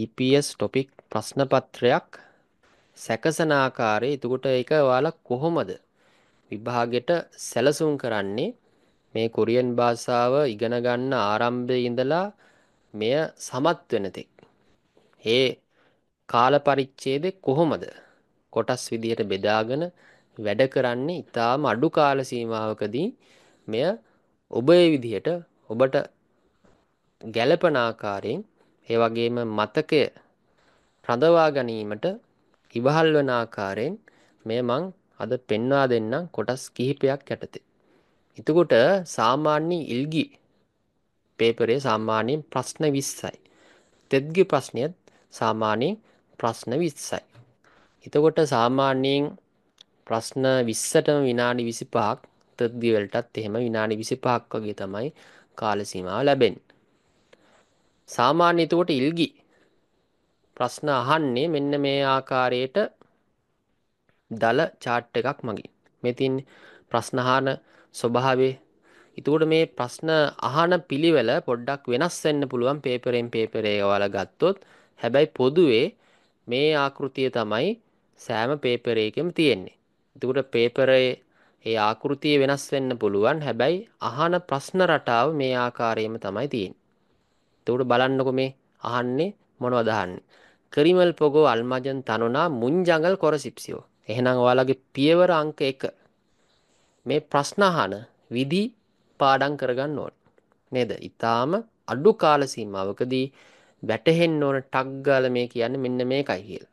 EPS topic ප්‍රශ්න පත්‍රයක් සැකසන ආකාරය එතකොට ඒක ඔයාලා කොහොමද විභාගෙට සැලසුම් කරන්නේ මේ කොරියන් භාෂාව ඉගෙන ගන්න ආරම්භයේ ඉඳලා මෙය සමත් වෙන තෙක්. ඒ කාල පරිච්ඡේදේ කොහොමද කොටස් විදිහට බෙදාගෙන වැඩ කරන්නේ ඊටාම අඩු කාල සීමාවකදී මෙය ඔබේ විදිහට ඔබට ගැළපෙන ආකාරයෙන් ඒ වගේම මතකය රඳවා ගැනීමට ඉවහල් වන ආකාරයෙන් මේ මං අද පෙන්වා දෙන්නම් කොටස් කිහිපයක් යටතේ. එතකොට සාමාන්‍ය ඉල්ගි පේපරේ සාමාන්‍යයෙන් ප්‍රශ්න 20යි. තෙත්ගේ ප්‍රශ්නයත් සාමාන්‍යයෙන් ප්‍රශ්න 20යි. එතකොට සාමාන්‍යයෙන් ප්‍රශ්න 20ටම විනාඩි 25ක් තෙත්ගේ වලටත් එහෙම විනාඩි 25ක් වගේ තමයි කාල සීමාව ලැබෙන්නේ. සාමාන්‍ය එතකොට ඉල්ගි ප්‍රශ්න අහන්නේ මෙන්න මේ ආකාරයට දල චාට් එකක් මගින් මේ තින් ප්‍රශ්න අහන ස්වභාවයේ ඉතුවට මේ ප්‍රශ්න අහන පිළිවෙල පොඩ්ඩක් වෙනස් වෙන්න පුළුවන් පේපරෙන් පේපර එක වල ගත්තොත් හැබැයි පොදුවේ මේ ආකෘතිය තමයි සෑම පේපර එකෙම තියෙන්නේ. එතකොට පේපරේ ඒ ආකෘතිය වෙනස් වෙන්න පුළුවන් හැබැයි අහන ප්‍රශ්න රටාව මේ ආකාරයෙන්ම තමයි තියෙන්නේ. එතකොට බලන්නකො මේ අහන්නේ මොනවද අහන්නේ. ක්‍රිමල් පොගෝ අල්මජන් තනොනා මුංජඟල් කොරසිප්සියෝ. එහෙනම් ඔයාලගේ පියවර අංක 1. මේ ප්‍රශ්න අහන විදි පාඩම් කරගන්න ඕන. නේද? ඊටාම අඩු කාල සීමාවකදී වැටහෙන්න ඕන ටක් ගාලා මේ කියන්නේ මෙන්න මේකයි කියලා.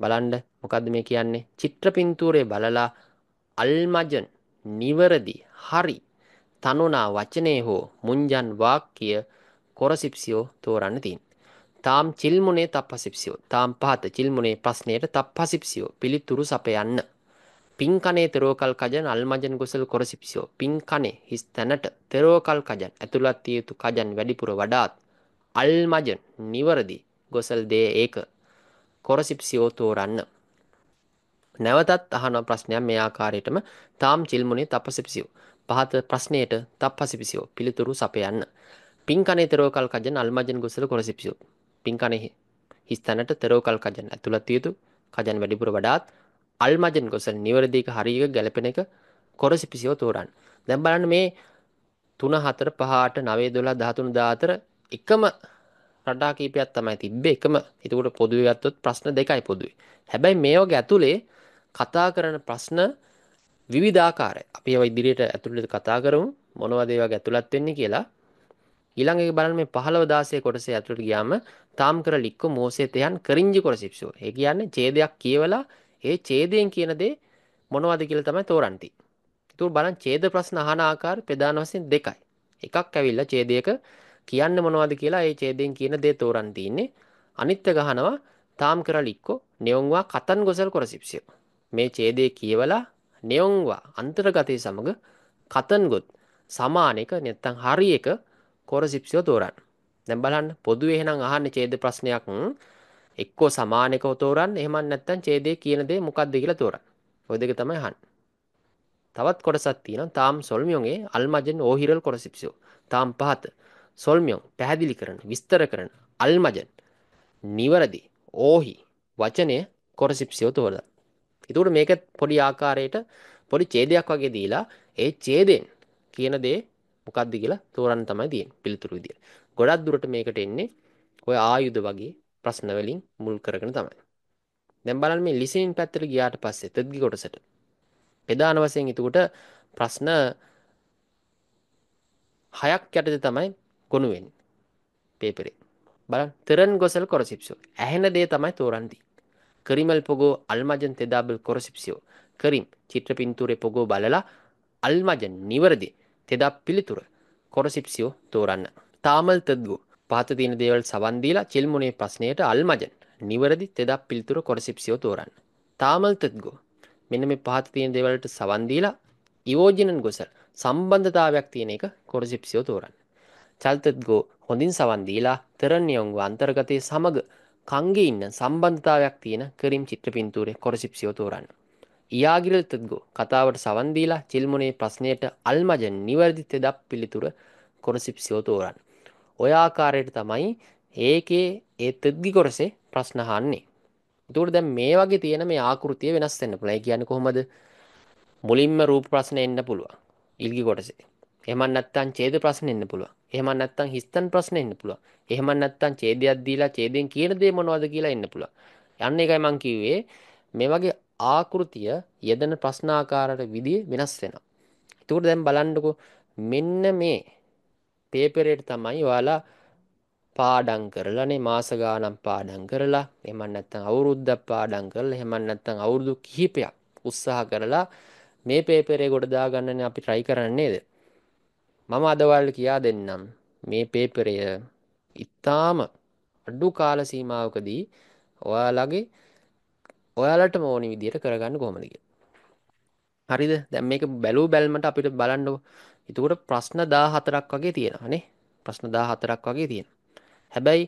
බලන්න මොකද්ද මේ කියන්නේ? චිත්‍ර පින්තූරේ බලලා අල්මජන් නිවරදි හරි තනොනා වචනේ හෝ මුංජන් වාක්‍ය කොරසිප්සියෝ තෝරන්න තින්. තාම් චිල්මුණේ තප්පසිප්සියෝ තාම් පහත චිල්මුණේ ප්‍රශ්නයට තප්පසිප්සියෝ පිළිතුරු සපයන්න. පින්කනේ තෙරෝකල් කජන් අල්මජන් ගොසල් කොරසිප්සියෝ පින්කනේ හිස් තැනට තෙරෝකල් කජන් ඇතුළත් යුතු කජන් වැඩිපුර වඩාත් අල්මජන් නිවරදි ගොසල් දේ ඒක කොරසිප්සියෝ තෝරන්න. නැවතත් අහන ප්‍රශ්නයක් මේ ආකාරයටම තාම් චිල්මුණේ තපසිපිසියෝ පහත ප්‍රශ්නයට තප්පසිපිසියෝ පිළිතුරු සපයන්න. පින්කනේ තරෝකල් කජන අල්මජන ගොසල කොරසිපිසු පින්කනෙහි හිස්තැනට තරෝකල් කජන ඇතුළත් යුතු කජන් වැඩිපුර වඩාත් අල්මජන් ගොසල් නිවරදීක හරික ගැලපෙන එක කොරසිපිසිව තෝරන් දැම් බලන්න මේ තුන හතර පහට නවේ දොලා දහතුන් දාතර එකම රඩා කීපයක් තමයි තිබ්බේ එකම එතකට පොදුව ගත්තොත් ප්‍රශ්න දෙකයි පොදුයි හැබැයි මේෝග ඇතුළේ කතා කරන ප්‍රශ්න විවිධාකාරය අපි ඉදිරියට ඇතුළට කතා කරුම් මොනවදේවා ඇතුළත් වෙන්නේ කියලා ඊළඟ එක බලන්න මේ 15 16 කොටසේ ඇතුළට ගියාම තාම් කර ලික්ක මෝසේ තයන් කරින්ජි කොරසිප්සෝ. ඒ කියන්නේ ඡේදයක් කියවලා ඒ ඡේදයෙන් කියන දේ මොනවද කියලා තමයි තෝරන්නේ. ඒක බලන්න ඡේද ප්‍රශ්න අහන ආකාර ප්‍රධාන වශයෙන් දෙකයි. එකක් ඇවිල්ලා ඡේදයක කියන්න මොනවද කියලා ඒ ඡේදයෙන් කියන දේ තෝරන් තින්නේ. අනිත් එක අහනවා තාම් කර ලික්ක නෙවුම්වා කතන් ගොසල් කොරසිප්සෝ. මේ ඡේදය කියවලා නෙවුම්වා අන්තර්ගතය සමග කතන්ගොත් සමාන එක නැත්නම් හරි එක කොරසිප්සිව තෝරන්න. දැන් බලන්න පොදුවේ එහෙනම් අහන්නේ ඡේද ප්‍රශ්නයක් එක්කෝ සමාන එකව තෝරන්න එහෙම නැත්නම් ඡේදයේ කියන දේ මොකක්ද කියලා තෝරන්න. ඔය දෙක තමයි අහන්නේ. තවත් කොටසක් තියෙනවා තාම් සොල්මියෝගේ අල්මජන් ඕහිරල් කොරසිප්සියෝ. තාම් පහත සොල්මියෝ පැහැදිලි කරන විස්තර කරන අල්මජන් නිවරදි ඕහි වචනය කොරසිප්සියෝ තෝරලා. ඒකට මේක පොඩි ආකාරයට පොඩි ඡේදයක් වගේ දීලා ඒ ඡේදෙන් කියන දේ මොකක්ද කියලා තෝරන්න තමයි තියෙන්නේ පිළිතුරු විදියට. ගොඩක් දුරට මේකට එන්නේ ඔය ආයුධ වගේ ප්‍රශ්න වලින් මුල් කරගෙන තමයි. දැන් බලන්න මේ ලිසනින් පැත්තට ගියාට පස්සේ තෙත්ගි කොටසට. ප්‍රධාන වශයෙන් එතකොට ප්‍රශ්න හයක් යටතේ තමයි ගොනු වෙන්නේ පේපරේ. බලන්න තරන් ගොසල් කොරසිප්සියෝ. ඇහෙන දේ තමයි තෝරන්නේ. කරිමල් පොගෝ අල්මජන් තෙදාබල් කොරසිප්සියෝ. කරිම් චිත්‍ර පින්තූරේ පොගෝ බලලා අල්මජන් නිවර්දේ තෙදක් පිළිතුර කොරසිප්සියෝ තෝරන්න තාමල් තද්ගෝ පහත තින දේවල් සබන්දීලා චිල්මුණේ ප්‍රශ්නයට අල්මජන් නිවරදි තෙදක් පිල්තුර කොරසිප්සියෝ තෝරන්න තාමල් තද්ගෝ මෙන මේ පහත තියෙන දෙවලට සවන්දීලා ඉවෝජනන් ගොසල් සම්බන්ධතාවයක් තියෙන එක කොරසිප්සියෝ තෝරන්න චල්තත්ගෝ හොඳින් සවන්දීලා තරණයවුන්ග අන්තර්ගතය සමඟ කංගේ ඉන්න සම්බන්ධතාවයක් තියෙන කරින් චිත්‍ර පින්තූරේ කොරසිප්සියෝ තෝරන්න යාගිරල්තත්ගෝ කතාවට සවන්දීලා චිල්මුණේ ප්‍රශ්නයට අල්මජ නිවැරදි තෙදක් පිළිතුර කොනසිප්සිෝ තෝරන්. ඔයාආකාරයට තමයි ඒකේ ඒ තෙද්ගි කොරසේ ප්‍රශ්නහන්නේ. තුර දැ මේ වගේ තියෙන මේ ආකෘතිය වෙනස් වෙන්න පුළයි කියන කොහොමද මුලින්ම රූප ප්‍රශ්න එන්න පුළුව ඉල්ගි කොටසේ එමන්නත්තන් චේද ප්‍රශ්න එන්න පුළුව එහම නත්තන් හිස්තන් ප්‍රශ්න එන්න පුළුව එහම නත්තන් චේදයක් දීලා චේදයෙන් කියනදේ මොනවාද කියලා එන්න පුළුව යන්න එකයි මංකිවේ මේ වගේ ආකෘතිය යෙදෙන ප්‍රශ්නාකාරට විදිහ වෙනස් වෙනවා. එතකොට දැන් බලන්නකෝ මෙන්න මේ පේපරේට තමයි ඔයාලා පාඩම් කරලානේ මාස ගාණක් පාඩම් කරලා එහෙම නැත්නම් අවුරුද්දක් පාඩම් කරලා එහෙම නැත්නම් අවුරුදු කිහිපයක් උත්සාහ කරලා මේ පේපරේ ගොඩ දාගන්නනේ අපි try කරන්නේ නේද මම අද ඔයාලට කියා දෙන්නම් මේ පේපරය ඉතාම අඩු කාල සීමාවකදී ඔයාලගේ ඔයාලට මෝනි විදියට කරගන්න කොමදක හරිද දැම් මේක බැලූ බැල්මට අපිට බලන්නෝ එතුකොට ප්‍රශ්න දා හතරක් වගේ තියෙනනේ ප්‍රශ්න දා හතරක් වගේ තියෙන හැබැයි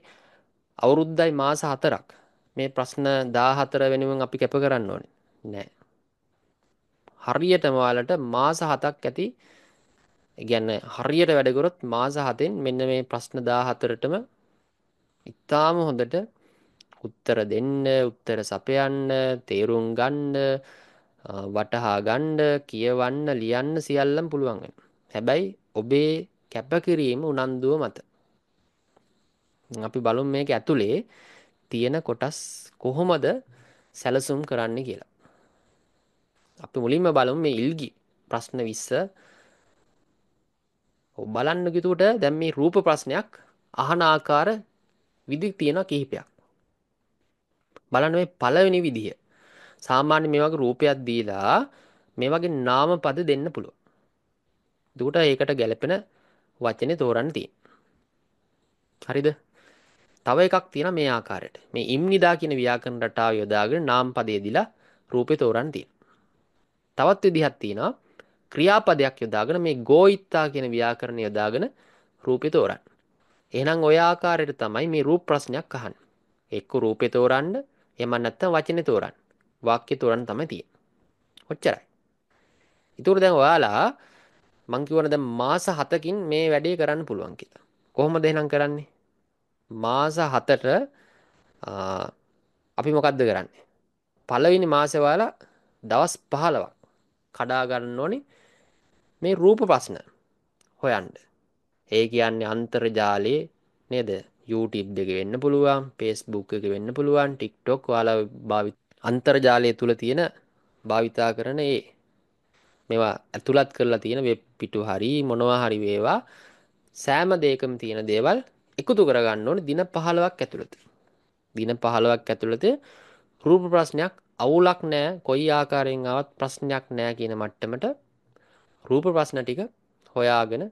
අවුරුද්දයි මාස හතරක් මේ ප්‍රශ්න දා හතර වෙනුවෙන් අපි කැප කරන්න ඕනේ නෑ හරියටම ඔයාලට මාස හතක් ඇති ගැන්න හරියට වැඩගොරොත් මාස හතෙන් මෙන්න මේ ප්‍රශ්න දා හතරටම ඉතාම හොඳට උත්තර දෙන්න උත්තර සපයන්න තේරුම් ගන්න වටහා ගණ්ඩ කියවන්න ලියන්න සියල්ලම් පුළුවන් වෙන. හැබැයි ඔබේ කැපකිරීම උනන්දුව මත. අපි බලුම් මේක ඇතුළේ තියෙන කොටස් කොහොමද සැලසුම් කරන්න කියලා. අපි මුලින්ම බලුම් මේ ඉල්ගි ප්‍රශ්න විස්ස බලන්න ගිතුට දැම් මේ රූප ප්‍රශ්නයක් අහනාකාර විදි තියෙන කිහිපයක්. බලන්න මේ පළවෙනි විදිහ. සාමාන්‍ය මේ වගේ රූපයක් දීලා මේ වගේ නාම පද දෙන්න පුළුවන්. දුකට ඒකට ගැලපෙන වචනේ තෝරන්න තියෙන. හරිද? තව එකක් තියෙන මේ ආකාරයට. මේ ඉම්නිදා කියන ව්‍යාකරණ රටාව යොදාගෙන නාම පදේ දීලා රූපේ තෝරන්න තියෙන. තවත් විදිහක් තියෙනවා ක්‍රියාපදයක් යොදාගෙන මේ ගෝයිත්තා කියන ව්‍යාකරණ යොදාගෙන රූපේ තෝරන්න. එහෙනම් ඔය ආකාරයට තමයි මේ රූප ප්‍රශ්නයක් අහන්නේ. එක්ක රූපේ තෝරන්න එහෙම නැත්නම් වචනේ තෝරන්න. වාක්‍ය තෝරන්න තමයි තියෙන්නේ. ඔච්චරයි. ඉතුරු දැන් ඔයාලා මං කියවන දැන් මාස 7කින් මේ වැඩේ කරන්න පුළුවන් කියලා. කොහොමද එහෙනම් කරන්නේ? මාස 7ට අපි මොකද්ද කරන්නේ? පළවෙනි මාසේ ඔයාලා දවස් 15ක් කඩා ගන්න ඕනේ මේ රූප ප්‍රශ්න හොයන්න. ඒ කියන්නේ අන්තර්ජාලයේ නේද? YouTube එක වෙන්න පුළුවන් පේස්බුක් එක වෙන්න පුළුවන් ටික්ටොක් වාලා භාවිත අන්තර්ජාලය තුළ තියෙන භාවිතා කරන ඒ මෙවා ඇතුළත් කරලා තියෙන වෙබ් පිටු හරි මොනවා හරි වේවා සෑම දේකම තියෙන දේවල් එකතු කරගන්න ඕන දින පහලවක් ඇතුළත දින පහලවක් ඇතුළත රූප ප්‍රශ්නයක් අවුලක් නෑ කොයි ආකාරයෙන් ආවත් ප්‍රශ්නයක් නෑ කියන මට්ටමට රූප ප්‍රශ්න ටික හොයාගෙන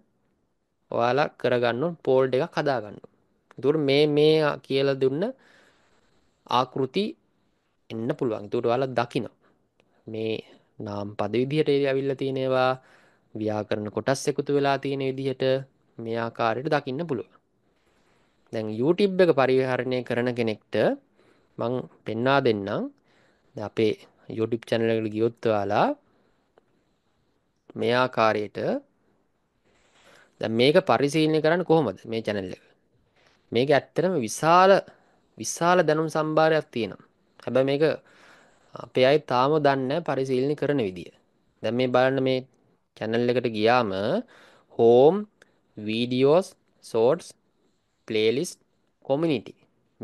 ඔයාලා කරගන්න පෝල්ඩ එකක් හදාගන්න එතකොට මේ මේ කියලා දුන්න ආකෘති එන්න පුළුවන්. එතකොට ඔයාලා දකින්න. මේ නාම පද විදිහට ඇවිල්ලා තියෙනවා ව්‍යාකරණ කොටස් එකතු වෙලා තියෙන විදිහට මේ ආකාරයට දකින්න පුළුවන්. දැන් YouTube එක පරිහරණය කරන කෙනෙක්ට මං පෙන්වා දෙන්නම්. අපේ YouTube channel එකට ගියොත් ඔයාලා මේ ආකාරයට දැන් මේක පරිශීලනය කරන්න කොහොමද මේ channel එක? මේක ඇත්තටම විශාල විශාල දැනුම් සම්භාරයක් තියෙනවා. හැබැයි මේක අපේ අය තාම දන්නේ පරිශීලනය කරන විදිය. දැන් මේ බලන්න මේ channel එකට ගියාම home videos shorts playlist community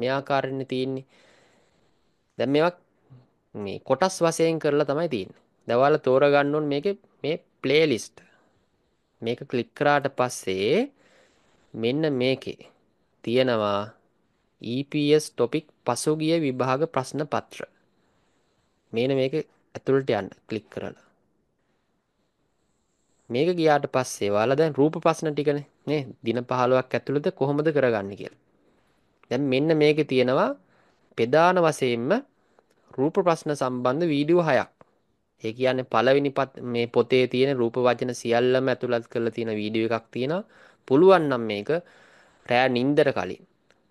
මේ ආකාරයෙන් තියෙන්නේ. දැන් මේවා මේ කොටස් වශයෙන් කරලා තමයි තියෙන්නේ. දැන් ඔයාලා තෝරගන්න ඕනේ මේකේ මේ playlist. මේක ක්ලික් කරාට පස්සේ මෙන්න මේකේ තියෙනවා EPS topic පසුගිය විභාග ප්‍රශ්න පත්‍ර. මේන මේක ඇතුළට යන්න ක්ලික් කරලා. මේක ගියාට පස්සේ ඔයාලා දැන් රූප ප්‍රශ්න ටිකනේ නේ දින 15ක් ඇතුළත කොහොමද කරගන්නේ කියලා. දැන් මෙන්න මේකේ තියෙනවා ප්‍රධාන වශයෙන්ම රූප ප්‍රශ්න සම්බන්ධ වීඩියෝ 6ක්. ඒ කියන්නේ පළවෙනි මේ පොතේ තියෙන රූප වචන සියල්ලම ඇතුළත් කරලා තියෙන වීඩියෝ එකක් තියෙනවා. පුළුවන් නම් මේක රෑ නින්දර කලින්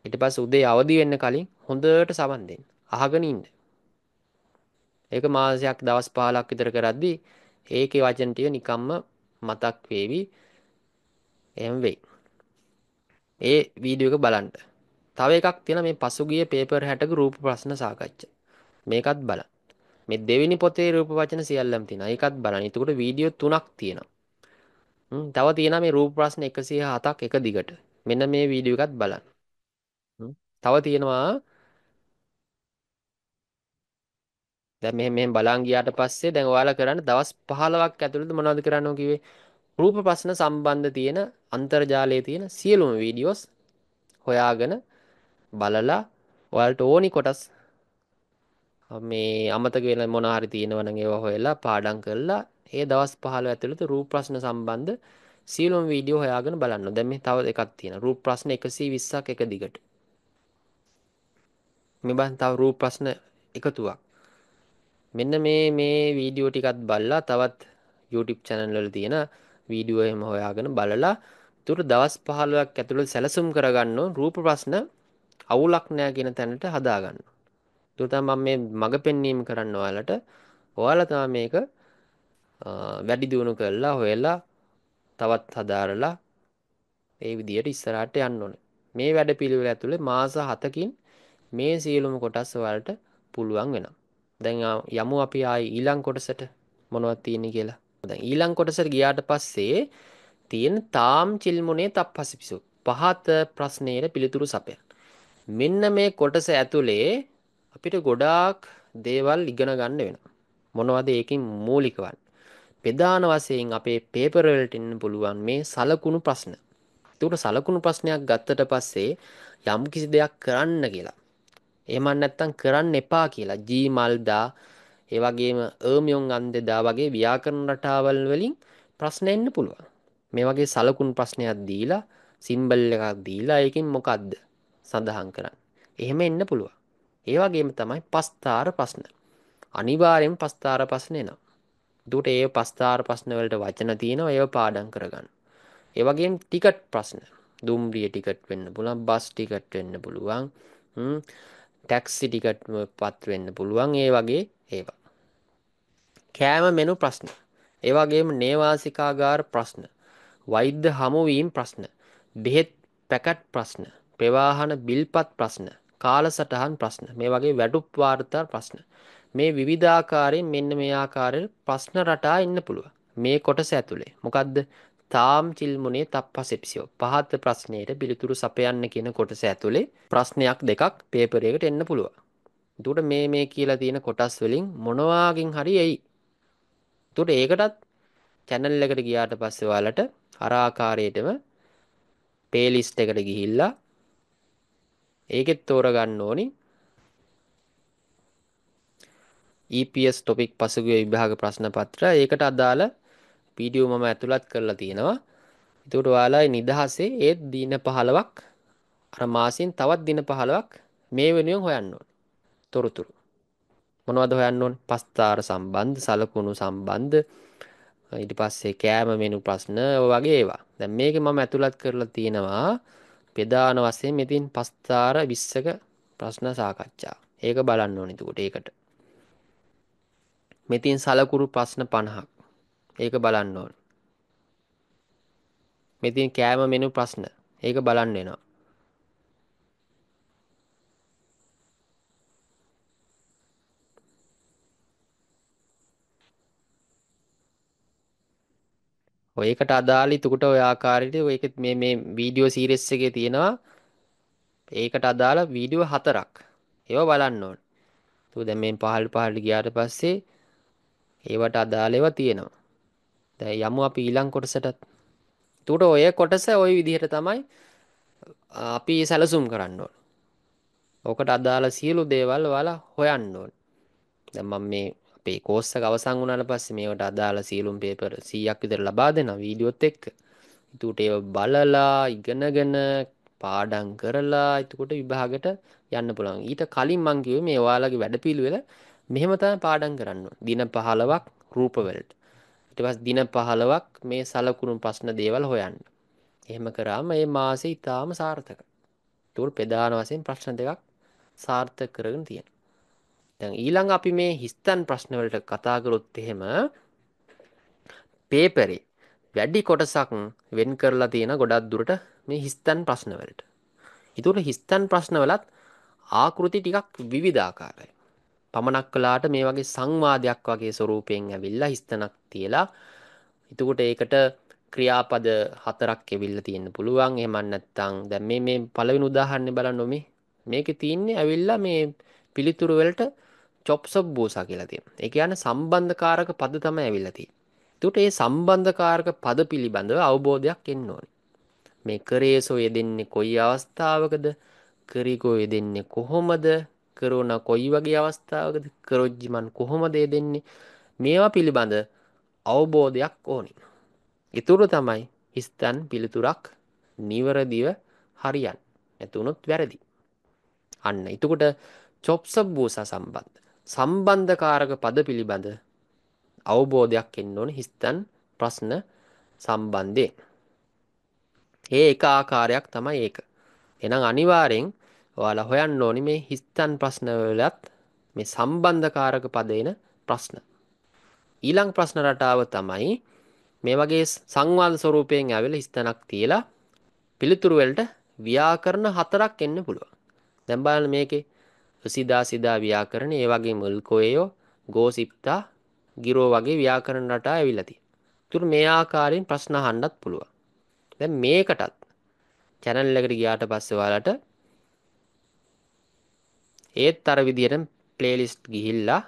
ඉට පස් උදේ අවදි වෙන්න කලින් හොඳට සවන් දෙෙන් අහගෙන ඉන්න ඒක මාසයක් දවස් පහලක් විතර කරද්දී ඒකේ වචනටිය නිකම්ම මතක් වේවි එම් වෙයි ඒ වීඩියක බලන්ට තව එකක් තියෙන මේ පසුගිය පේපර් හැටක රූප ප්‍රශ්න සාකච්ඡ මේකත් බල මේ දෙවිනි පොතේ රූප වචන සියල්ලම් තින එකත් බල නිතකට වීඩියෝ තුනක් තියෙන තව තියෙන මේ රූප ප්‍රශ්න එකසිය හතක් එක දිගට මෙන්න මේ වීඩියෝ එකත් බලන්න. හ්ම්. තව තියෙනවා දැන් මෙහෙම මෙහෙම බලන් ගියාට පස්සේ දැන් ඔයාලා කරන්න දවස් 15ක් ඇතුළත මොනවද කරන්න ඕන කිව්වේ? රූප ප්‍රශ්න සම්බන්ධ තියෙන අන්තර්ජාලයේ තියෙන සියලුම වීඩියෝස් හොයාගෙන බලලා ඔයාලට ඕනි කොටස් මේ අමතක වෙන මොන හරි තියෙනවා නම් ඒවා හොයලා පාඩම් කරලා ඒ දවස් 15 ඇතුළත රූප ප්‍රශ්න සම්බන්ධ සියලුම වීඩියෝ හොයාගෙන බලන්න. දැන් මේ තව එකක් තියෙනවා. රූප ප්‍රශ්න 120ක් එක දිගට. මේ බං තව රූප ප්‍රශ්න එකතුවක්. මෙන්න මේ මේ වීඩියෝ ටිකත් බලලා තවත් YouTube channel වල තියෙන වීඩියෝ එහෙම හොයාගෙන බලලා තුරු දවස් 15ක් ඇතුළත සැලසුම් කරගන්න රූප ප්‍රශ්න අවුලක් නෑ කියන තැනට හදාගන්න. තුරු තමයි මම මේ මඟ පෙන්වීම කරන්න ඔයාලට. ඔයාලා තමයි මේක වැඩි දියුණු කරලා හොයලා තවත් හදාරලා ඒ විදියට ඉස්සරහට යන්න ඕනේ. මේ වැඩ පිළිවෙල ඇතුළේ මාස 7කින් මේ සියලුම කොටස් වලට පුළුවන් වෙනවා. දැන් යමු අපි ආයි ඊළඟ කොටසට මොනවද තියෙන්නේ කියලා. දැන් ඊළඟ කොටසට ගියාට පස්සේ තියෙන තාම් චිල්මුනේ තප්පසිපිසු පහත ප්‍රශ්නයේ පිළිතුරු සපයන. මෙන්න මේ කොටස ඇතුලේ අපිට ගොඩාක් දේවල් ඉගෙන ගන්න වෙනවා. මොනවද ඒකින් මූලිකවන්නේ? ප්‍රධාන වශයෙන් අපේ පේපර වලට එන්න පුළුවන් මේ සලකුණු ප්‍රශ්න. ඒකට සලකුණු ප්‍රශ්නයක් ගත්තට පස්සේ යම් කිසි දෙයක් කරන්න කියලා. එහෙම නැත්නම් කරන්න එපා කියලා ජී මල්දා ඒ වගේම අර්මියොන් අන්දෙදා වගේ ව්‍යාකරණ රටාවල් වලින් ප්‍රශ්න එන්න පුළුවන්. මේ වගේ සලකුණු ප්‍රශ්නයක් දීලා සිම්බල් එකක් දීලා ඒකෙන් මොකද්ද සඳහන් කරන්න. එහෙම එන්න පුළුවන්. ඒ වගේම තමයි පස්තාර ප්‍රශ්න. අනිවාර්යෙන් පස්තාර ප්‍රශ්න එනවා. දුට ඒ පස්ථාර ප්‍රශ්නවලට වචන තියෙනවා ඒ පාඩන් කරගන්න. ඒවගේ ටිකට් ප්‍රශ්න දුම්රිය ටිකට් වෙන්න පුළන් බස් ටිකට් වෙන්න පුළුවන් ටැක්සි ටිකට් පත් වෙන්න පුළුවන් ඒ වගේ ඒවා. කෑම මෙනු ප්‍රශ්න ඒවගේම නේවාසිකාගාර ප්‍රශ්න වෛද්‍ය හමුවීම් ප්‍රශ්න බෙහෙත් පැකට් ප්‍රශ්න ප්‍රවාහන බිල්පත් ප්‍රශ්න කාල සටහන් ප්‍රශ්න මේ වගේ වැඩුප්වාර්තා ප්‍රශ්න මේ විවිධාකාරයෙන් මෙන්න මේ ආකාරයට ප්‍රශ්න රටා ඉන්න පුළුවන්. මේ කොටස ඇතුලේ. මොකද්ද? තාම් චිල්මුනේ තප්පසෙප්සියෝ. පහත් ප්‍රශ්නයේ පිළිතුරු සපයන්න කියන කොටස ඇතුලේ ප්‍රශ්නයක් දෙකක් පේපර් එකට එන්න පුළුවන්. එතකොට මේ මේ කියලා තියෙන කොටස් වලින් මොනවාගෙන් හරි එයි. එතකොට ඒකටත් channel එකට ගියාට පස්සේ ඔයාලට අර ආකාරයටම playlist එකට ගිහිල්ලා ඒකෙත් තෝරගන්න ඕනි EPS topic පසුගිය විභාග ප්‍රශ්න පත්‍ර. ඒකට අදාළ PDF මම ඇතුළත් කරලා තියෙනවා. එතකොට ඔයාලා නිදහසේ ඒ දින 15ක් අර මාසින් තවත් දින 15ක් මේ වෙනුවෙන් හොයන්න ඕනේ. තොරතුරු. මොනවද හොයන්න ඕනේ? පස්තර සම්බන්ධ, සලකුණු සම්බන්ධ, ඊට පස්සේ කෑම මෙනු ප්‍රශ්න වගේ ඒවා. දැන් මේක මම ඇතුළත් කරලා තියෙනවා. ප්‍රධාන වශයෙන් මෙතින් පස්තර 20ක ප්‍රශ්න සාකච්ඡා. ඒක බලන්න ඕනේ එතකොට ඒකට. මෙතින් සලකුරු ප්‍රශ්න පණහක් ඒක බලන්න ඕන මෙතින් කෑම මෙනු ප්‍රශ්න ඒක බලන්න වෙනවා ඔයකට අදාලි තුකට ඔය ආකාරයට ඔයකත් මේ මේ වීඩියෝ සීරෙස් එකේ තියෙනවා ඒකට අදාළ වීඩියෝ හතරක් ඒව බලන්න ඕන. තු දැන් මේ පහළ පහළට ගියාට පස්සේ ඒවට අදාළ ඒවා තියෙනවා. දැන් යමු අපි ඊළඟ කොටසටත්. එතකොට ඔය කොටස ওই විදිහට තමයි අපි සැලසුම් කරන්න ඕන. ඔකට අදාළ සියලු දේවල් ඔයාලා හොයන්න ඕන. දැන් මම මේ අපේ කෝස් එක අවසන් වුණාට පස්සේ මේවට අදාළ සියලුම පේපර් 100ක් විතර ලබා දෙනවා වීඩියෝත් එක්ක. එතකොට ඒව බලලා ඉගෙනගෙන පාඩම් කරලා එතකොට විභාගෙට යන්න පුළුවන්. ඊට කලින් මං කිව්වේ මේ ඔයාලගේ වැඩපිළිවෙල මෙහෙම තමයි පාඩම් කරන්න දින 15ක් රූපවලට. ඊට පස්සේ දින 15ක් මේ සලකුණු ප්‍රශ්න දේවල් හොයන්න. එහෙම කරාම මේ මාසේ ඊටාම සාර්ථකයි. ඒකෝල් ප්‍රධාන වශයෙන් ප්‍රශ්න දෙකක් සාර්ථක කරගෙන තියෙනවා. දැන් ඊළඟ අපි මේ හිස්තන් ප්‍රශ්න වලට කතා කරොත් එහෙම පේපරේ වැඩි කොටසක් වෙන් කරලා තියෙන ගොඩක් දුරට මේ හිස්තන් ප්‍රශ්න වලට. ඒතකොට හිස්තන් ප්‍රශ්න වලත් ආකෘති ටිකක් විවිධාකාරයි. පමනක් කළාට මේ වගේ සංවාදයක් වගේ ස්වරූපයෙන් ඇවිල්ලා හිස්තනක් තියලා එතකොට ඒකට ක්‍රියාපද හතරක් ඇවිල්ලා තියෙන්න පුළුවන් එහෙම නැත්නම් දැන් මේ මේ පළවෙනි උදාහරණේ බලන්න මේ මේකේ තියෙන්නේ ඇවිල්ලා මේ පිළිතුරු වලට චොප්සබ් බෝසා කියලා තියෙනවා. ඒ කියන්නේ සම්බන්ධකාරක පද තමයි ඇවිල්ලා තියෙන්නේ. එතකොට මේ සම්බන්ධකාරක පද පිළිබඳව අවබෝධයක් එන්න ඕනේ. මේ කරේසෝ යෙදෙන්නේ කොයි අවස්ථාවකද? කරිකෝ යෙදෙන්නේ කොහොමද? කරෝන කොයි වගේ අවස්ථාවකද කරොජ්ජිමන් කොහොම දේ දෙන්නේ මේවා පිළිබඳ අවබෝධයක් ඕනි. ඉතුරු තමයි හිස්තන් පිළිතුරක් නිවරදිව හරියන් ඇතුනොත් වැරදි. අන්න එතකොට චොප්සබ් වූසා සම්බන්ධ. සම්බන්ධකාරක පද පිළිබඳ අවබෝධයක් එන්න ඕන හිස්තන් ප්‍රශ්න සම්බන්ධයෙන්. ඒ එක ආකාරයක් තමයි ඒක. එනම් අනිවාරෙන් ඔයාලා හොයන්න ඕනි මේ හිස්තන් ප්‍රශ්නවලත් මේ සම්බන්ධකාරක පදේන ප්‍රශ්න. ඊළං ප්‍රශ්න රටාව තමයි මේ වගේ සංවාධ ස්වරූපයෙන් ඇවිල ස්තනක් තියලා පිළිතුරුවලට ව්‍යාකරණ හතරක් එන්න පුළුවන්. දැම්බාල මේකේ සිදා සිදා ව්‍යාකරණ ඒ වගේ මුල්කොයෝ ගෝසිප්තා ගිරෝ වගේ ව්‍යාකරණ රටා ඇවිලති. තුර මේ ආකාරයෙන් ප්‍රශ්න හන්ඩත් පුළුවන්. දැ මේකටත් චැනල් එකට ගියාට පස්සවාලට ඒත් අර විදියට ප්ලේලිස්ට් ගිහිල්ලා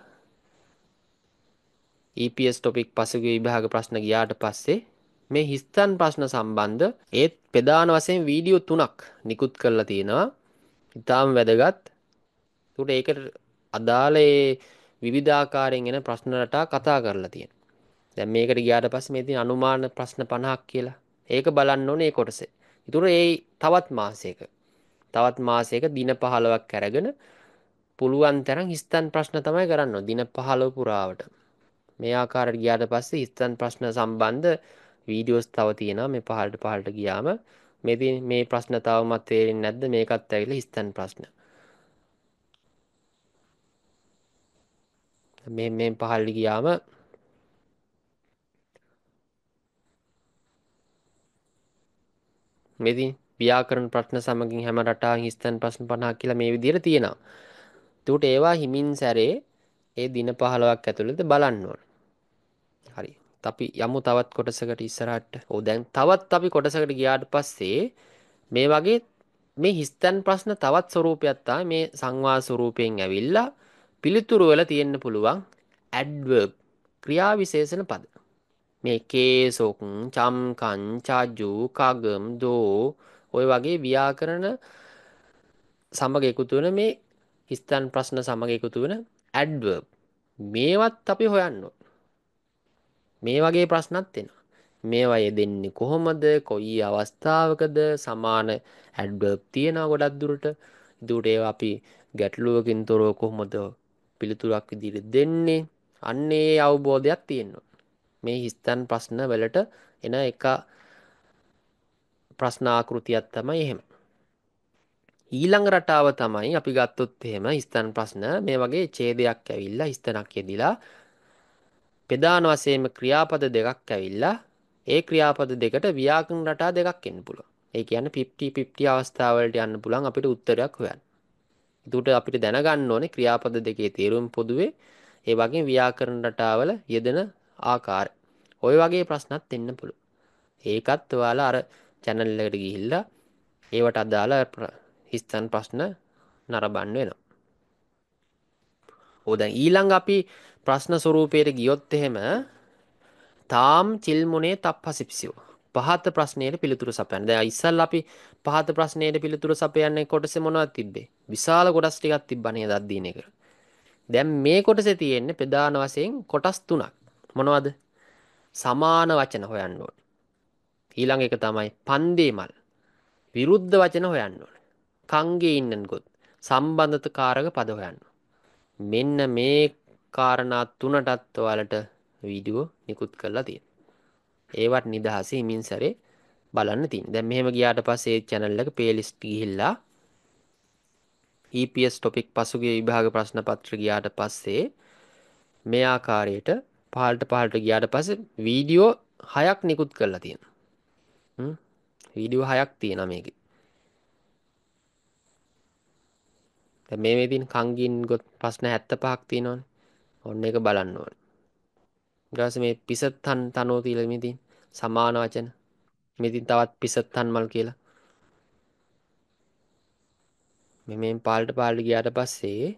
EPS ටොපික් පසුගිය විභාග ප්‍රශ්න ගියාට පස්සේ මේ හිස්තන් ප්‍රශ්න සම්බන්ධ ඒත් ප්‍රධාන වශයෙන් වීඩියෝ තුනක් නිකුත් කරලා තියෙනවා. ඉතාම වැදගත්. උට ඒකට අදාළ ඒ විවිධාකාරයෙන් එන ප්‍රශ්න රටා කතා කරලා තියෙනවා. දැන් මේකට ගියාට පස්සේ මේ තියෙන අනුමාන ප්‍රශ්න 50ක් කියලා. ඒක බලන්න ඕනේ ඒ කොටසේ. ඊටර ඒ තවත් මාසයක තවත් මාසයක දින 15ක් අරගෙන පුළුවන් තරම් හිස්තන් ප්‍රශ්න තමයි කරන්න දින පහලව පුරාවට මේ ආකාරයට ගියාට පස්සේ හිස්තන් ප්‍රශ්න සම්බන්ධ වීඩියෝස් තව තියෙන මේ පහලට පහලට ගියාම මෙති මේ ප්‍රශ්න තවමත් තේරෙන් නැද්ද මේකත් ඇවිල හිස්තන් ප්‍රශ්න මේ මේ පහල්ලි ගියාම මෙති ව්‍යාකරන ප්‍රශ්න සමගින් හැම රටා හිස්තන් ප්‍රශ්න පනා කියලා මේ විදිර තියෙනවා එතකොට ඒවා හිමින් සැරේ ඒ දින 15ක් ඇතුළත බලන්න ඕන. හරි. අපි යමු තවත් කොටසකට ඉස්සරහට. ඔව් දැන් තවත් අපි කොටසකට ගියාට පස්සේ මේ වගේ මේ හිස්තන් ප්‍රශ්න තවත් ස්වරූපයක් තමයි මේ සංවාද ස්වරූපයෙන් ඇවිල්ලා පිළිතුරු වල තියෙන්න පුළුවන් ඇඩ්වර්බ් ක්‍රියා විශේෂණ පද. මේ කේසොක්, චම්කං, චාජු, කගම්, දෝ ඔය වගේ ව්‍යාකරණ සමග එකතු වෙන මේ ස්ථාන ප්‍රශ්න සමග එකතු වෙන ඇඩ්වර් මේවත් අපි හොයන්න මේ වගේ ප්‍රශ්නත් එෙන මේවය දෙන්නේ කොහොමද කොයි අවස්ථාවකද සමාන ඇඩ්වර්බ් තියෙන ගොඩක් දුරට දුට ඒවා අපි ගැටලුවකින් තොරෝ කොහොමද පිළිතුරක් විදිර දෙන්නේ අන්නේ අවබෝධයක් තියෙන්නවා මේ හිස්තන් ප්‍රශ්න වලට එන එක ප්‍රශ්නාකෘතියක් තමයි එහෙම ඊළඟ රටාව තමයි අපි ගත්තොත් එහෙම ස්ථාන ප්‍රශ්න මේ වගේ ඡේදයක් ඇවිල්ලා ස්ථනක් යෙදිලා ප්‍රධාන වශයෙන්ම ක්‍රියාපද දෙකක් ඇවිල්ලා ඒ ක්‍රියාපද දෙකට ව්‍යාකරණ රටා දෙකක් එන්න පුළුවන්. ඒ කියන්නේ 50 50 අවස්ථාවලට යන්න පුළුවන් අපිට උත්තරයක් හොයන්න. එතකොට අපිට දැනගන්න ඕනේ ක්‍රියාපද දෙකේ තේරුම පොදුවේ ඒ වගේ ව්‍යාකරණ රටාවල යෙදෙන ආකාරය. ওই වගේ ප්‍රශ්නත් එන්න පුළුවන්. ඒකත් ඔයාලා අර channel එකට ගිහිල්ලා ඒවට අදාළ හිස්තන් ප්‍රශ්න නරබන්න වෙනවා. ඕදැන් ඊළඟ අපි ප්‍රශ්න ස්වරූපයට ගියොත් එහෙම තාම් චිල්මුණේ තප් පසිප්සිෝ පහත ප්‍රශ්නයට පිළිතුරු සපයන් දැ ඉස්සල් අපි පහත ප්‍රශ්නයට පිළිතුර සපයන්නේ කොටස මොනවත් තිබේ විශාල කොටස් ටිකක් තිබ්බනය දත්දීන කර දැම් මේ කොටස තියෙන්නේ ප්‍රධාන වසයෙන් කොටස් තුනක් මොනවද සමාන වචන හොයන්න ඕන ඊළඟ එක තමයි පන්දේ මල් විරුද්ධ වචන හොයන්න ඕන කංගේ ඉන්නකොත් සම්බන්ධත කාරක පදහොයන්න. මෙන්න මේ කාරණා තුනටත් ඔයාලට වීඩියෝ නිකුත් කරලා තියෙන. ඒවත් නිදහස ඉමින් සැරේ බලන්න තින් දැ මෙහෙම ගියාට පසේ චැනල්ලක පේලිස්ට ගිහිල්ලා EPS ටොපික් පසුගේ විභාග ප්‍රශ්න පත්‍ර ගියාට පස්සේ මේ ආකාරයට පාල්ට පහල්ට ගියාට පස වීඩියෝ හයක් නිකුත් කරලා තියෙන වීඩියෝ හයක් තියෙන මේකි මේ මේ තින් කංගින් ගොත් ප්‍රශ්න හැත්ත පහක් තියෙනවන් ඔන්න එක බලන්න ඕන ගස මේ පිසත්තන් තනෝ තිීලමිතින් සමාන වචන මෙතින් තවත් පිසත්තන් මල් කියලා මෙමෙන් පාල්ට පාලි ගයාට පස්සේ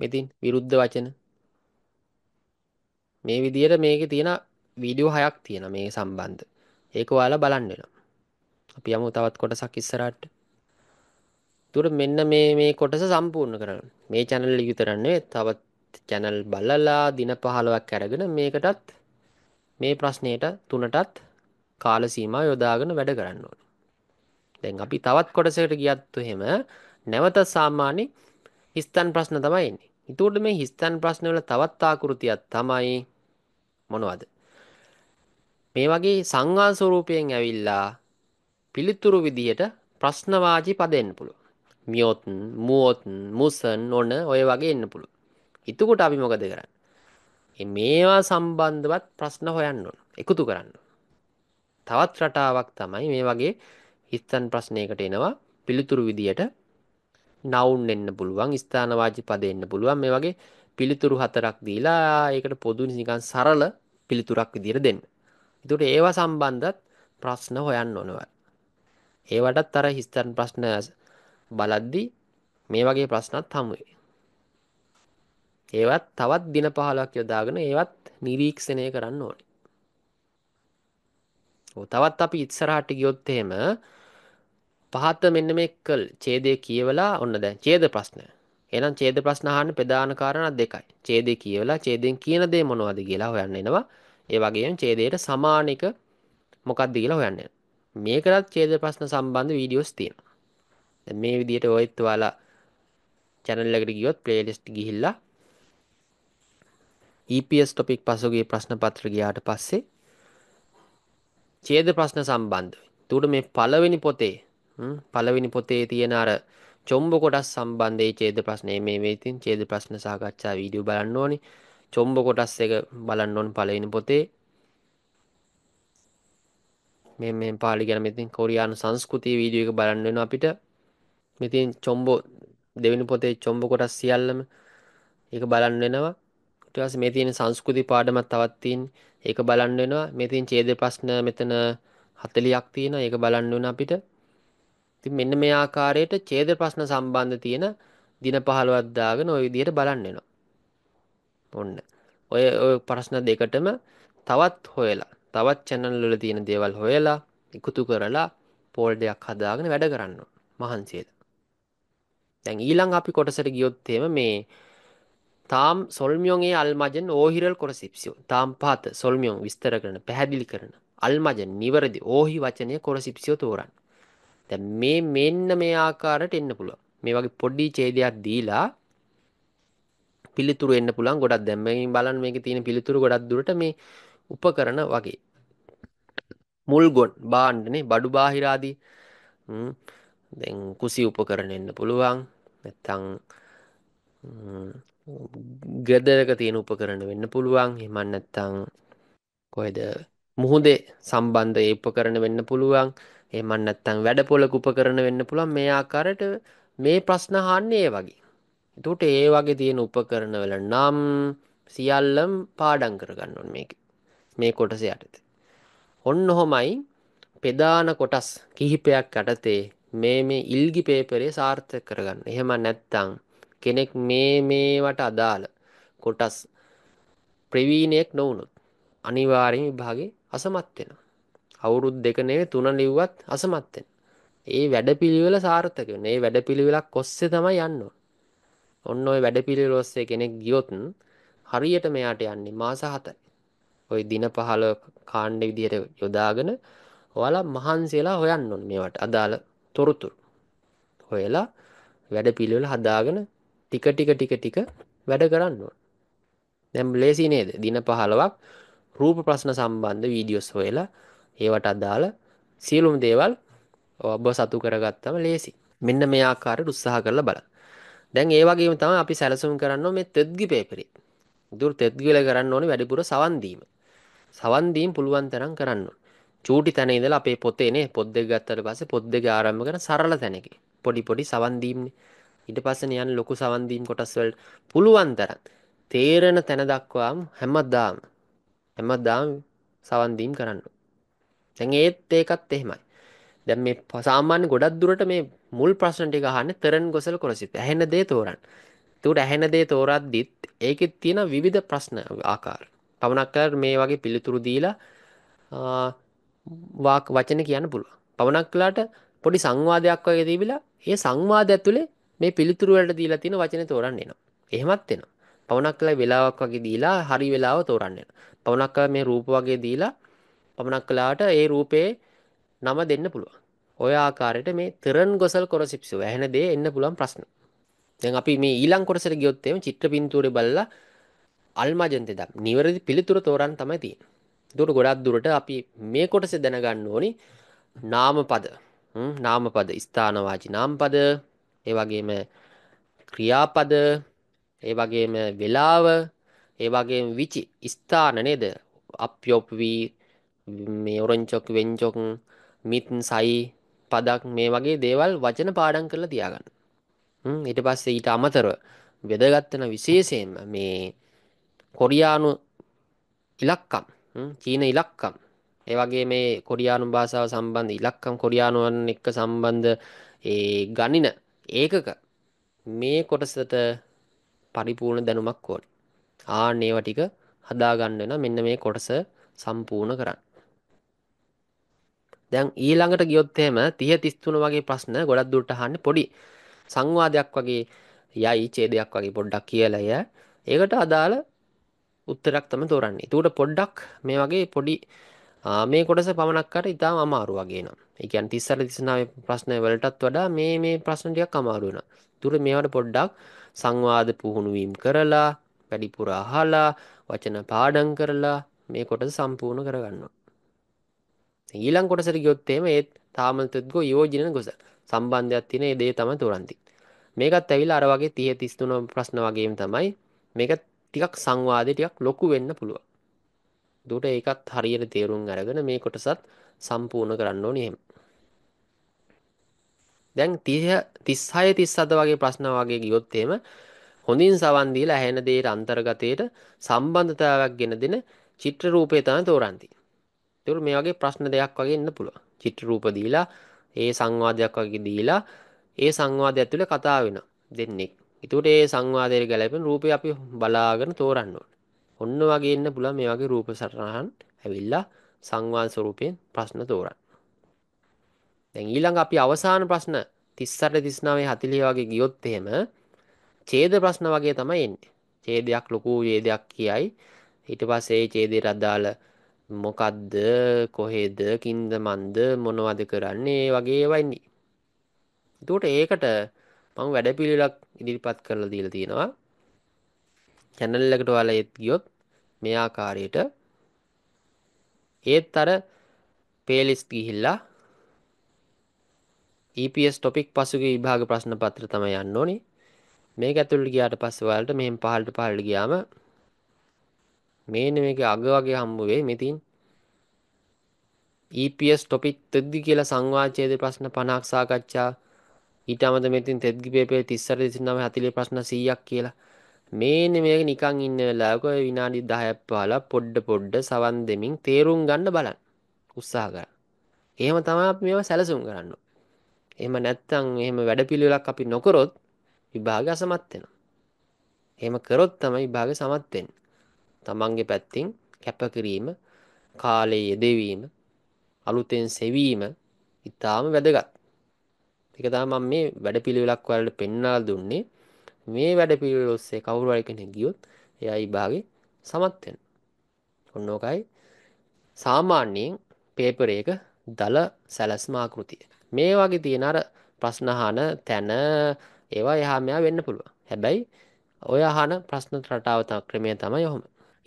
මෙතින් විරුද්ධ වචන මේ විදියට මේක තියෙන වීඩියෝ හයක් තියෙන මේ සම්බන්ධ ඒක ඔයාලා බලන්නෙන අපි යමු තවත් කොටසක් ඉස්සරට තුර මෙන්න මේ මේ කොටස සම්පූර්ණ කරන්න මේ චැනල් යුතරන්නේ තවත් චැනල් බලලා දින පහළුවක් ඇරගෙන මේකටත් මේ ප්‍රශ්නයට තුනටත් කාල සීම යොදාගෙන වැඩ කරන්න ඕන දැන් අපි තවත් කොටසකට ගියත්තු හෙම නැවත සාමාන්‍ය හිස්තන් ප්‍රශ්න තමයින්නේ ඉතුවට මේ හිස්තන් ප්‍රශ්නවල තවත් ආකෘතියක් තමයි මොනවද මේ වගේ සංඝා ස්වරූපයෙන් ඇවිල්ලා පිළිතුරු විදියට ප්‍රශ්නවාචි පදෙන්න පුළුවන් මියොත්න් මුවොත්න් මුසන් ඕන ඔය වගේ එන්න පුළුව ඉතුකොට අපි මොකද කරන්න මේවා සම්බන්ධවත් ප්‍රශ්න හොයන්න ඕන එකතු කරන්න තවත් රටාවක් තමයි මේ වගේ හිත්තන් ප්‍රශ්නයකට එනවා පිළිතුරු විදියට නවුන් එන්න පුළුවන් ස්ථානවාජි පද එන්න පුළුවන් මේ වගේ පිළිතුරු හතරක් දීලා ඒකට පොදු නිකන් සරල පිළිතුරක් විදිර දෙන්න එතුට ඒවා සම්බන්ධත් ප්‍රශ්න හොයන්න ඕනව ඒවටත් තර හිස්තන් ප්‍රශ්නය බලද්දී මේ වගේ ප්‍රශ්නත් හමු ඒවත් තවත් දින 15ක් යොදාගෙන ඒවත් නිරීක්ෂණය කරන්න ඕනේ. ඔව් තවත් අපි ඉස්සරහට ගියොත් එහෙම පහත මෙන්න මේ කල් ඡේදය කියවලා ඔන්න දැන් ඡේද ප්‍රශ්න. එහෙනම් ඡේද ප්‍රශ්න අහන්න ප්‍රධාන කාරණා දෙකයි. ඡේදය කියවලා ඡේදයෙන් කියන දේ මොනවද කියලා හොයන්න එනවා. ඒ වගේම ඡේදයට සමාන එක මොකක්ද කියලා හොයන්න යනවා. මේකටත් ඡේද ප්‍රශ්න සම්බන්ධ වීඩියෝස් තියෙනවා. මේ විදියට ඔයත් වාලා චැනල්ලකට ගියොත් ප්ලේලිස්ට් ගිහිල්ලා EPS ටොපික් පසුගේ ප්‍රශ්න පත්‍ර ගයාට පස්සේ චේද ප්‍රශ්න සම්බන්ධ තුට මේ පලවෙනි පොතේ පලවෙනි පොතේ තියෙන අර චොම්බ කොටස් සම්බන්ධය චේද ප්‍රශ්නය මේ වෙතින් චේද ප්‍රශ්න සාකච්ඡා වීඩිය බලන්න ඕනි චොම්බ කොටස් එක බලන්න ඕන් පලවෙනි පොතේ මෙ පාලි ගැනමතින් කොරියානු සංස්කෘතිය වීඩියක බලන්න වෙන අපිට ඉතින් චොම්බෝ දෙවෙනි පොතේ චොම්බ කොටස් සියල්ලම ඒක බලන්න වෙනවා. ඊට පස්සේ මේ තියෙන සංස්කෘති පාඩමක් තවත් තියෙන. ඒක බලන්න වෙනවා. මේ තියෙන ඡේද ප්‍රශ්න මෙතන 40ක් තියෙනවා. ඒක බලන්න වෙන අපිට. ඉතින් මෙන්න මේ ආකාරයට ඡේද ප්‍රශ්න සම්බන්ධ තියෙන දින 15ක් දාගෙන ওই විදිහට බලන්න වෙනවා. ඔන්න. ඔය ඔය ප්‍රශ්න දෙකටම තවත් හොයලා තවත් channel වල තියෙන දේවල් හොයලා එකතු කරලා පෝල් දෙයක් හදාගෙන වැඩ කරන්න මහන්සියට දැන් ඊළඟ අපි කොටසට ගියොත් එහෙම මේ තාම් සොල්මියොන්ගේ අල්මජන් ඕහිරල් කොරසිප්සියෝ තාම් පාත සොල්මියොන් විස්තර කරන පැහැදිලි කරන අල්මජන් නිවැරදි ඕහි වචනය කොරසිප්සියෝ තෝරන්න. දැන් මේ මෙන්න මේ ආකාරයට එන්න පුළුවන්. මේ වගේ පොඩි ඡේදයක් දීලා පිළිතුරු එන්න පුළුවන් ගොඩක් දැන් මේ බලන්න මේකේ තියෙන පිළිතුරු ගොඩක් දුරට මේ උපකරණ වගේ මුල්ගොන් බාණ්ඩනේ බඩු බාහිර ආදී දැන් කුසි උපකරණ එන්න පුළුවන් නැත්තං ගෙදරක තියෙන උපකරණ වෙන්න පුළුවන් හෙමන් නැත්තං කොයිද මුහුදේ සම්බන්ධ ඒ උපකරණ වෙන්න පුළුවන් එමන් නැත්තං වැඩ පොලක උපකරණ වෙන්න පුළුවන් මේ ආකාරයට මේ ප්‍රශ්න හන්නේ වගේ එතුට ඒ වගේ තියෙන උපකරණ වල නම් සියල්ලම් පාඩං කරගන්න ඕන මේක මේ කොටස යටත. ඔන්න හොමයි පෙදාන කොටස් කිහිපයක් යටතේ මේ මේ ඉල්ගි පේපරේ සාර්ථක කරගන්න. එහෙම නැත්තම් කෙනෙක් මේ මේවට අදාළ කොටස් ප්‍රවීණයෙක් නොවුනොත් අනිවාර්යෙන් විභාගේ අසමත් වෙනවා. අවුරුදු දෙක නෙවෙයි තුන ලිව්වත් අසමත් වෙනවා. ඒ වැඩපිළිවෙල සාර්ථක වෙනවා. ඒ වැඩපිළිවෙලක් ඔස්සේ තමයි යන්න ඕන. ඔන්න ඔය වැඩපිළිවෙල ඔස්සේ කෙනෙක් ගියොත් හරියට මෙයාට යන්නේ මාස 7යි. ওই දින 15 කාණ්ඩ විදියට යොදාගෙන ඔයාලා මහන්සියලා හොයන්න ඕනේ මේවට අදාළ තොරතුරු හොයලා වැඩ පිළිවෙල හදාගෙන ටික ටික ටික ටික වැඩ කරන්න ඕන. දැන් ලේසි නේද? දින 15ක් රූප ප්‍රශ්න සම්බන්ධ වීඩියෝස් හොයලා ඒවට අදාළ සියලුම දේවල් ඔබ සතු කරගත්තම ලේසි. මෙන්න මේ ආකාරයට උත්සාහ කරලා බලන්න. දැන් ඒ වගේම තමයි අපි සැලසුම් කරන්න මේ තෙත්ගි පේපරේ. දුර තෙත්ගි වල කරන්න ඕනේ වැඩිපුර සවන් දීම. සවන් දීම පුළුවන් තරම් කරන්න ඕනේ. චූටි තැන ඉඳලා අපේ පොතේනේ පොත් දෙක ගත්තට පස්සේ පොත් දෙක ආරම්භ කරන සරල තැනක පොඩි පොඩි සවන් දීම්නේ ඊට පස්සේ යන ලොකු සවන් දීම් කොටස් වලට පුළුවන් තරම් තේරෙන තැන දක්වාම හැමදාම හැමදාම සවන් දීම් කරන්න. දැන් ඒත් ඒකත් එහෙමයි. දැන් මේ සාමාන්‍ය ගොඩක් දුරට මේ මුල් ප්‍රශ්න ටික අහන්නේ තරන් ගොසල් කොරසිත. ඇහෙන දේ තෝරන්න. එතකොට ඇහෙන දේ තෝරද්දිත් ඒකෙත් තියෙන විවිධ ප්‍රශ්න ආකාර. පමණක් කර මේ වගේ පිළිතුරු දීලා වාක් වචන කියන්න පුළුවන්. පමණක් කළාට පොඩි සංවාදයක් වගේ දීවිලා ඒ සංවාද ඇතුළේ මේ පිළිතුරු වලට දීලා තියෙන වචන තෝරන්න එනවා. එහෙමත් වෙනවා. පමණක් කළා වෙලාවක් වගේ දීලා හරි වෙලාව තෝරන්න එනවා. පමණක් කළා මේ රූප වගේ දීලා පමණක් කළාට ඒ රූපේ නම දෙන්න පුළුවන්. ඔය ආකාරයට මේ තරන් ගොසල් කොරසිප්සු ඇහෙන දේ එන්න පුළුවන් ප්‍රශ්න. දැන් අපි මේ ඊළඟ කොටසට ගියොත් එimhe චිත්‍ර පින්තූරේ බලලා අල්මජන්තේ දම් නිවැරදි පිළිතුර තෝරන්න තමයි තියෙන්නේ. දුර ගොඩක් දුරට අපි මේ කොටස දැනගන්න ඕනි නාමපද නාමපද ස්ථානවාචි නාම්පද ඒවගේම ක්‍රියාපද ඒවගේම වෙලාව ඒවගේ විචි ස්ථාන නේද අප්යොප් වී මේ ඔරංචොක් වෙන්චොක් මිත්න් සයි පදක් මේ වගේ දේවල් වචන පාඩන් කරලා තියාගන්න ඉට පස්සේ ඊට අමතර වෙදගත්තන විශේෂයෙන්ම මේ කොරියානු ඉලක්කම් චීන ඉලක්කම් ඒ වගේ මේ කොඩියානු භාෂාව සම්බන්ධ ඉලක්කම් කොඩියානුවන් එක්ක සම්බන්ධ ඒ ගනින ඒකක මේ කොටසට පරිපූර්ණ දැනුමක් ඕන ආන්න ඒවා ටික හදාගන්නන මෙන්න මේ කොටස සම්පූර්ණ කරන්න දැන් ඊළඟට ගියොත්තේම තිය තිස්තුන වගේ ප්‍රශ්න ගොඩක් දුරට අහන්න පොඩි සංවාදයක් වගේ යයි ඡේදයක් වගේ පොඩ්ඩක් කියලය ඒකට අදාළ උත්තරයක් තම තෝරන්නේ. එතකොට පොඩ්ඩක් මේ වගේ පොඩි මේ කොටස පමණක් අර ඉතාම අමාරු වගේ නම්. ඒ කියන්නේ 34 39 ප්‍රශ්න වලටත් වඩා මේ මේ ප්‍රශ්න ටිකක් අමාරු වෙනවා. ඒතර මේවට පොඩ්ඩක් සංවාද පුහුණු වීම කරලා, වැඩිපුර අහලා, වචන පාඩම් කරලා මේ කොටස සම්පූර්ණ කරගන්නවා. ඊළඟ කොටසට ගියොත් එහෙම ඒත් තාමතත්ගෝ යෝජන ගොස සම්බන්ධයක් තියෙන ඒ දේ තමයි තෝරන්නේ. මේකත් ඇවිල්ලා අර වගේ 30 33 ප්‍රශ්න වගේම තමයි මේකත් ටිකක් සංවාදේ ටිකක් ලොකු වෙන්න පුළුවන්. දුර ඒකත් හරියට තේරුම් අරගෙන මේ කොටසත් සම්පූර්ණ කරන්න ඕනේ එහෙම. දැන් 30 36 37 වගේ ප්‍රශ්න වගේ ගියොත් එහෙම හොඳින් සවන් දීලා ඇහෙන දේට අන්තර්ගතයට සම්බන්ධතාවයක් ගෙන දෙන චිත්‍ර රූපය තමයි තෝරන්නේ. ඒතකොට මේ වගේ ප්‍රශ්න දෙකක් වගේ එන්න පුළුවන්. චිත්‍ර රූප දීලා ඒ සංවාදයක් වගේ දීලා ඒ සංවාදය ඇතුළේ කතා වෙන දෙන්නේ. එතකොට ඒ සංවාදයට ගැලපෙන රූපය අපි බලාගෙන තෝරන්න ඕන. ඔන්න වගේ ඉන්න පුළුවන් මේ වගේ රූප සටහන් ඇවිල්ලා සංවාද ස්වරූපයෙන් ප්‍රශ්න තෝරන්න. දැන් ඊළඟ අපි අවසාන ප්‍රශ්න 38 39 40 වගේ ගියොත් එහෙම ඡේද ප්‍රශ්න වගේ තමයි එන්නේ. ඡේදයක් ලොකු ඡේදයක් කියයි. ඊට පස්සේ ඒ ඡේදයට අදාළ මොකද්ද කොහෙද කින්ද මන්ද මොනවද කරන්නේ වගේ ඒවා එන්නේ. ඒකට මම වැඩපිළිවෙලක් ඉදිරිපත් කරලා දීලා තියෙනවා. channel එකට ඔයාලා ඒත් ගියොත් මේ ආකාරයට ඒත් අර playlist ගිහිල්ලා EPS topic පසුගිය විභාග ප්‍රශ්න පත්‍ර තමයි යන්න ඕනේ. මේක ඇතුළට ගියාට පස්සේ ඔයාලට මෙහෙන් පහළට පහළට ගියාම මේන මේක අග වගේ හම්බ වෙයි මෙතින් EPS topic තෙද්දි කියලා සංවාචයේදී ප්‍රශ්න 50ක් සාකච්ඡා ඊට අමත මෙතින් තෙත්ගි පේපේ 34 39 40 ප්‍රශ්න 100ක් කියලා. මේනේ මේක නිකන් ඉන්න වෙලාවක ඔය විනාඩි 10ක් 15 පොඩ පොඩ සවන් දෙමින් තේරුම් ගන්න බලන්න. උත්සාහ කරන්න. එහෙම තමයි අපි මේව සැලසුම් කරන්න. එහෙම නැත්තම් එහෙම වැඩපිළිවෙලක් අපි නොකරොත් විභාගය අසමත් වෙනවා. එහෙම කරොත් තමයි විභාගය සමත් වෙන්නේ. තමන්ගේ පැත්තෙන් කැපකිරීම, කාලයේ යෙදවීම, අලුතෙන් සෙවීම ඊටාම වැදගත්. ඒක තමයි මම මේ වැඩපිළිවෙලක් වලට පෙන්වා දුන්නේ. මේ වැඩපිළිවෙල ඔස්සේ කවුරු හරි කෙනෙක් ගියොත් එයායි භාගේ සමත් වෙන. ඔන්න ඔකයි සාමාන්‍යයෙන් පේපර් එක දල සැලැස්ම ආකෘතිය. මේ වගේ තියෙන අර ප්‍රශ්න අහන තැන ඒවා එහා මෙහා වෙන්න පුළුවන්. හැබැයි ඔය අහන ප්‍රශ්න රටාව ක්‍රමය තමයි ඔහොම.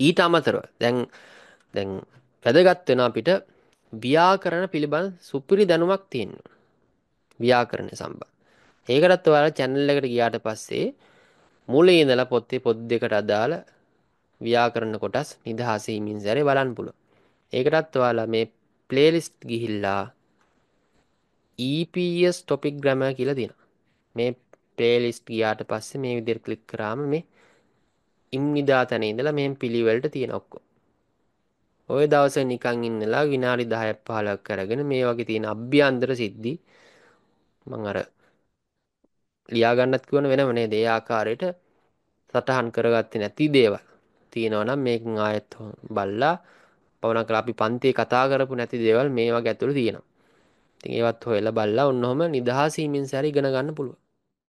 ඊට අමතරව දැන් දැන් වැදගත් වෙන අපිට ව්‍යාකරණ පිළිබඳ සුපිරි දැනුමක් තියෙනවා. ව්‍යාකරණ සම්බන්ධ. ඒකටත් ඔයාලා channel එකට ගියාට පස්සේ මුලින් ඉඳලා පොත්තේ පොත් දෙකට අදාළ ව්‍යාකරණ කොටස් නිදහසීමින් සැරේ බලන්න පුළුවන්. ඒකටත් ඔයාලා මේ ප්ලේලිස්ට් ගිහිල්ලා EPS ටොපික් ග්‍රම කියලා දෙන. මේ පේලිස්ට් ගියාට පස්සේ මේ විදිර කලික් කරාම මේ ඉම්නිදා තැන ඉඳලා මෙම පිළිවලට තියෙන ඔක්කෝ ඔය දවස නිකං ඉන්නලා විනාඩි දහයක් පහලක් කරගෙන මේ වගේ තියෙන අභ්‍යන්තර සිද්ධි මං අර ලියා ගන්නත් කිවන වෙනම නේද ඒ ආකාරයට සටහන් කරගත්තේ නැති දේවල් තියෙනවා නම් මේකෙන් ආයෙත් බල්ලා පවන කළා අපි පන්තියේ කතා කරපු නැති දේවල් මේවා ගැතුළු තියෙනවා. ඉතින් ඒවත් හොයලා බලලා ඔන්නෝම නිදහසින් සැර ඉගෙන ගන්න පුළුවන්.